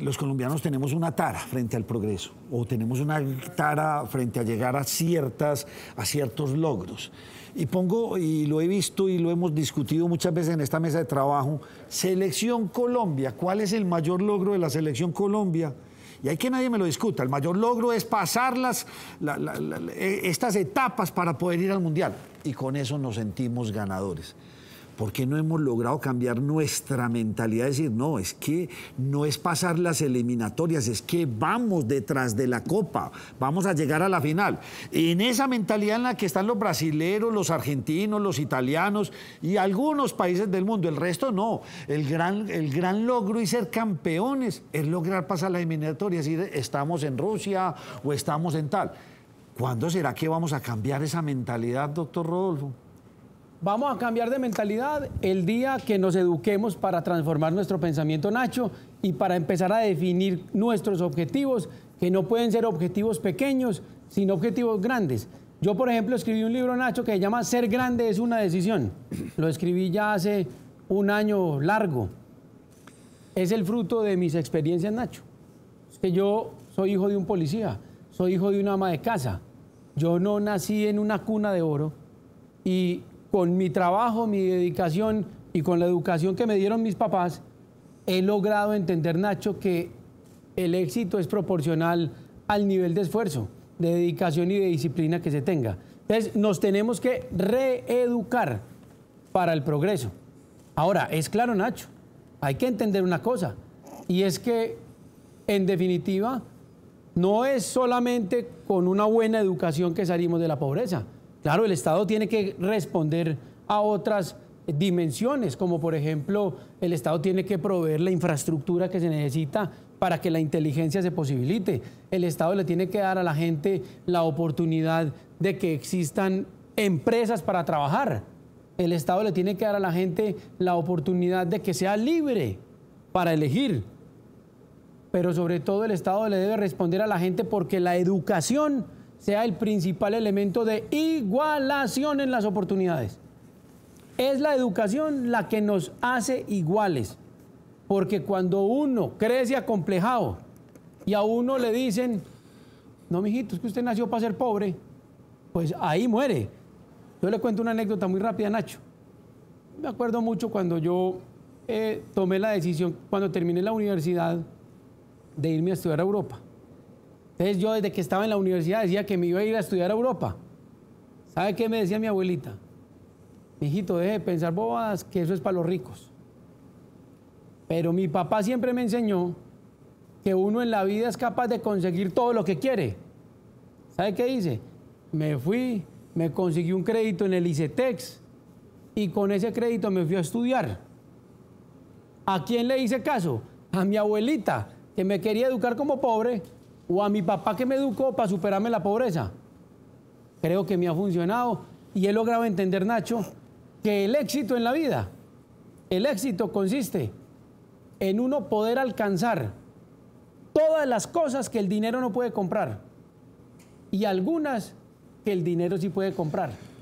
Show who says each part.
Speaker 1: los colombianos tenemos una tara frente al progreso o tenemos una tara frente a llegar a, ciertas, a ciertos logros. Y pongo, y lo he visto y lo hemos discutido muchas veces en esta mesa de trabajo, Selección Colombia, ¿cuál es el mayor logro de la Selección Colombia? Y hay que nadie me lo discuta, el mayor logro es pasar e, estas etapas para poder ir al Mundial. Y con eso nos sentimos ganadores. ¿por qué no hemos logrado cambiar nuestra mentalidad? decir, no, es que no es pasar las eliminatorias, es que vamos detrás de la Copa, vamos a llegar a la final. En esa mentalidad en la que están los brasileros, los argentinos, los italianos y algunos países del mundo, el resto no. El gran, el gran logro y ser campeones es lograr pasar las eliminatorias, y decir, estamos en Rusia o estamos en tal. ¿Cuándo será que vamos a cambiar esa mentalidad, doctor Rodolfo? Vamos a cambiar de
Speaker 2: mentalidad el día que nos eduquemos para transformar nuestro pensamiento, Nacho, y para empezar a definir nuestros objetivos, que no pueden ser objetivos pequeños, sino objetivos grandes. Yo, por ejemplo, escribí un libro, Nacho, que se llama Ser grande es una decisión. Lo escribí ya hace un año largo. Es el fruto de mis experiencias, Nacho. que yo soy hijo de un policía, soy hijo de una ama de casa. Yo no nací en una cuna de oro y con mi trabajo, mi dedicación y con la educación que me dieron mis papás, he logrado entender, Nacho, que el éxito es proporcional al nivel de esfuerzo, de dedicación y de disciplina que se tenga. Entonces, nos tenemos que reeducar para el progreso. Ahora, es claro, Nacho, hay que entender una cosa, y es que, en definitiva, no es solamente con una buena educación que salimos de la pobreza. Claro, el Estado tiene que responder a otras dimensiones, como por ejemplo el Estado tiene que proveer la infraestructura que se necesita para que la inteligencia se posibilite. El Estado le tiene que dar a la gente la oportunidad de que existan empresas para trabajar. El Estado le tiene que dar a la gente la oportunidad de que sea libre para elegir. Pero sobre todo el Estado le debe responder a la gente porque la educación sea el principal elemento de igualación en las oportunidades. Es la educación la que nos hace iguales, porque cuando uno crece acomplejado y a uno le dicen, no, mijito, es que usted nació para ser pobre, pues ahí muere. Yo le cuento una anécdota muy rápida, Nacho. Me acuerdo mucho cuando yo eh, tomé la decisión, cuando terminé la universidad, de irme a estudiar a Europa. Entonces yo desde que estaba en la universidad decía que me iba a ir a estudiar a Europa. ¿Sabe qué me decía mi abuelita? Mijito, deje de pensar bobadas, que eso es para los ricos. Pero mi papá siempre me enseñó que uno en la vida es capaz de conseguir todo lo que quiere. ¿Sabe qué dice? Me fui, me conseguí un crédito en el ICETEX y con ese crédito me fui a estudiar. ¿A quién le hice caso? A mi abuelita, que me quería educar como pobre o a mi papá que me educó para superarme la pobreza. Creo que me ha funcionado y he logrado entender, Nacho, que el éxito en la vida, el éxito consiste en uno poder alcanzar todas las cosas que el dinero no puede comprar y algunas que el dinero sí puede comprar.